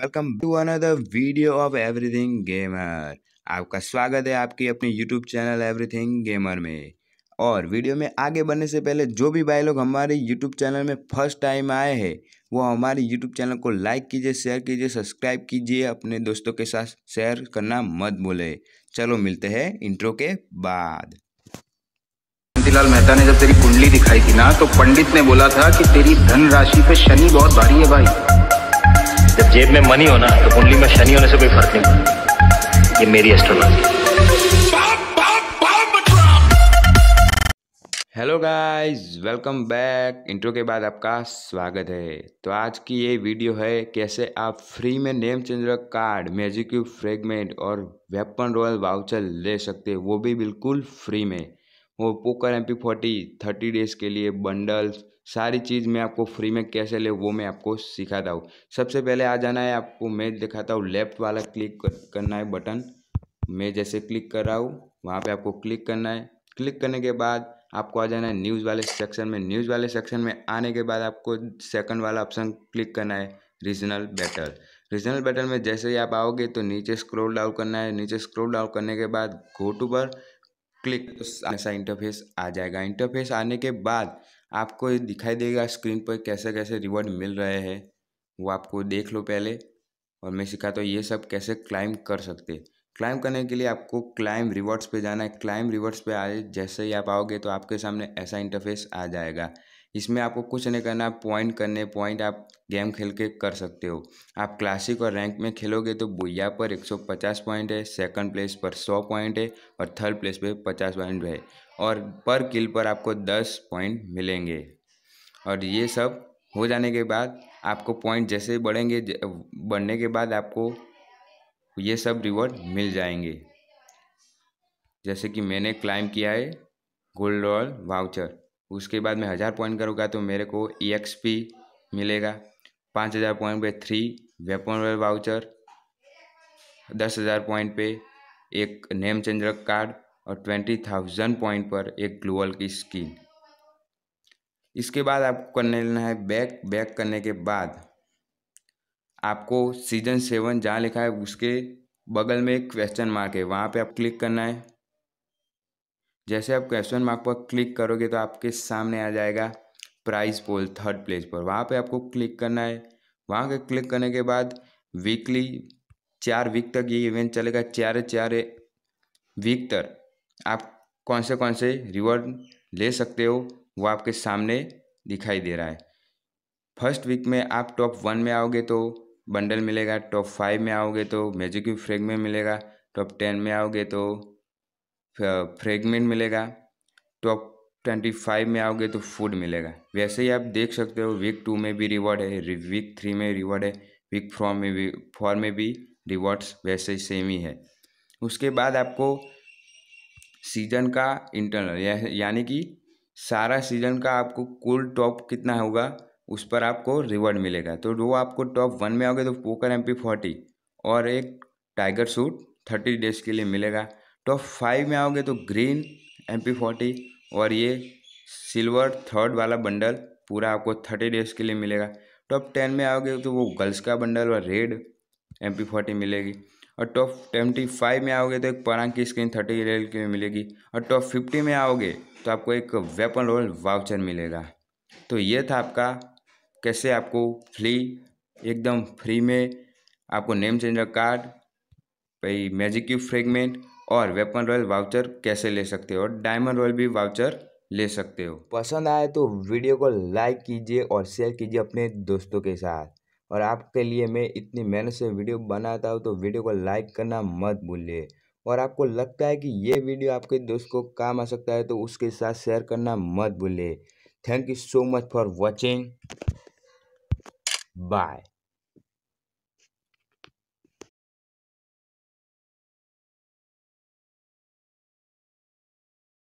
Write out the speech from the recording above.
welcome to another video of everything gamer आपका स्वागत है आपकी अपने यूट्यूब चैनल एवरीथिंग गेमर में और वीडियो में आगे बढ़ने से पहले जो भी भाई लोग हमारे यूट्यूब चैनल में फर्स्ट टाइम आए हैं वो हमारे यूट्यूब चैनल को लाइक कीजिए शेयर कीजिए सब्सक्राइब कीजिए अपने दोस्तों के साथ शेयर करना मत भूले चलो मिलते हैं इंट्रो के बाद लाल मेहता ने जब तेरी कुंडली दिखाई थी ना तो पंडित ने बोला था कि तेरी धन राशि पे शनि बहुत भारी है भाई जब जेब में मनी होना तो कुंडली में शनि होने से कोई फर्क नहीं ये मेरी astrology hello guys welcome back intro के बाद आपका स्वागत है तो आज की ये वीडियो है कैसे आप फ्री में name changer card magic cube fragment और वेपन रॉयल वाउचर ले सकते हैं वो भी बिल्कुल फ्री में और poker M P forty thirty days के लिए बंडल्स सारी चीज़ मैं आपको फ्री में कैसे ले वो मैं आपको सिखाता हूँ सबसे पहले आ जाना है आपको मैं दिखाता हूँ लेफ़्ट वाला क्लिक करना है बटन मैं जैसे क्लिक कर रहा हूँ वहाँ पे आपको क्लिक करना है क्लिक करने के बाद आपको आ जाना है न्यूज़ वाले सेक्शन में न्यूज़ वाले सेक्शन में आने के बाद आपको सेकंड वाला ऑप्शन क्लिक करना है रीजनल बैटल रीजनल बैटल में जैसे ही आप आओगे तो नीचे स्क्रॉल डाउन करना है नीचे स्क्रॉल डाउन करने के बाद गो टू पर क्लिक तो ऐसा इंटरफेस आ जाएगा इंटरफेस आने के बाद आपको दिखाई देगा स्क्रीन पर कैसे कैसे रिवॉर्ड मिल रहे हैं वो आपको देख लो पहले और मैं सिखाता तो हूँ ये सब कैसे क्लाइम कर सकते क्लाइम करने के लिए आपको क्लाइम रिवॉर्ड्स पे जाना है क्लाइम रिवॉर्ड्स पे आए जैसे ही आप आओगे तो आपके सामने ऐसा इंटरफेस आ जाएगा इसमें आपको कुछ नहीं करना पॉइंट करने पॉइंट आप गेम खेल के कर सकते हो आप क्लासिक और रैंक में खेलोगे तो बुया पर 150 पॉइंट है सेकंड प्लेस पर 100 पॉइंट है और थर्ड प्लेस पे 50 पॉइंट है और पर किल पर आपको 10 पॉइंट मिलेंगे और ये सब हो जाने के बाद आपको पॉइंट जैसे बढ़ेंगे बढ़ने के बाद आपको ये सब रिवॉर्ड मिल जाएंगे जैसे कि मैंने क्लाइम किया है गोल्ड रॉयल वाउचर उसके बाद मैं हज़ार पॉइंट करूँगा तो मेरे को ई e मिलेगा पाँच हज़ार पॉइंट पे थ्री वेपन वाउचर दस हज़ार पॉइंट पे एक नेम चेंजर कार्ड और ट्वेंटी थाउजेंड पॉइंट पर एक ग्लोअल की स्किन इसके बाद आपको करने लेना है बैक बैक करने के बाद आपको सीजन सेवन जहाँ लिखा है उसके बगल में एक क्वेश्चन मार्क है वहाँ पे आप क्लिक करना है जैसे आप क्वेश्चन मार्क पर क्लिक करोगे तो आपके सामने आ जाएगा प्राइस पोल थर्ड प्लेस पर वहाँ पे आपको क्लिक करना है वहाँ के क्लिक करने के बाद वीकली चार वीक तक ये इवेंट चलेगा चार चार वीक तक आप कौन से कौन से रिवॉर्ड ले सकते हो वो आपके सामने दिखाई दे रहा है फर्स्ट वीक में आप टॉप वन में आओगे तो बंडल मिलेगा टॉप फाइव में आओगे तो मैजिक फ्रेग में मिलेगा टॉप टेन में आओगे तो फ्रेगमेंट मिलेगा टॉप ट्वेंटी फाइव में आओगे तो फूड मिलेगा वैसे ही आप देख सकते हो वीक टू में भी रिवॉर्ड है वीक थ्री में रिवॉर्ड है वीक फोर में भी फोर में भी रिवॉर्ड्स वैसे ही सेम ही है उसके बाद आपको सीजन का इंटरनल या, यानी कि सारा सीजन का आपको कुल टॉप कितना होगा उस पर आपको रिवॉर्ड मिलेगा तो वो आपको टॉप वन में आओगे तो पोकर एम पी फोर्टी और एक टाइगर सूट थर्टी डेज के लिए मिलेगा टॉप फाइव में आओगे तो ग्रीन एम पी फोर्टी और ये सिल्वर थर्ड वाला बंडल पूरा आपको थर्टी डेज के लिए मिलेगा टॉप टेन में आओगे तो वो गर्ल्स का बंडल और रेड एम पी फोर्टी मिलेगी और टॉप ट्वेंटी फाइव में आओगे तो एक परांग की स्क्रीन थर्टी डेज के लिए मिलेगी और टॉप फिफ्टी में आओगे तो आपको एक वेपन रोल वाउचर मिलेगा तो ये था आपका कैसे आपको फ्री एकदम फ्री में आपको नेम चेंजर कार्ड भाई मैजिक क्यूब फ्रेगमेंट और वेपन रॉयल वाउचर कैसे ले सकते हो और डायमंड रॉयल भी वाउचर ले सकते हो पसंद आए तो वीडियो को लाइक कीजिए और शेयर कीजिए अपने दोस्तों के साथ और आपके लिए मैं इतनी मेहनत से वीडियो बनाता हूँ तो वीडियो को लाइक करना मत भूलिए और आपको लगता है कि ये वीडियो आपके दोस्त को काम आ सकता है तो उसके साथ शेयर करना मत भूलिए thank you so much for watching bye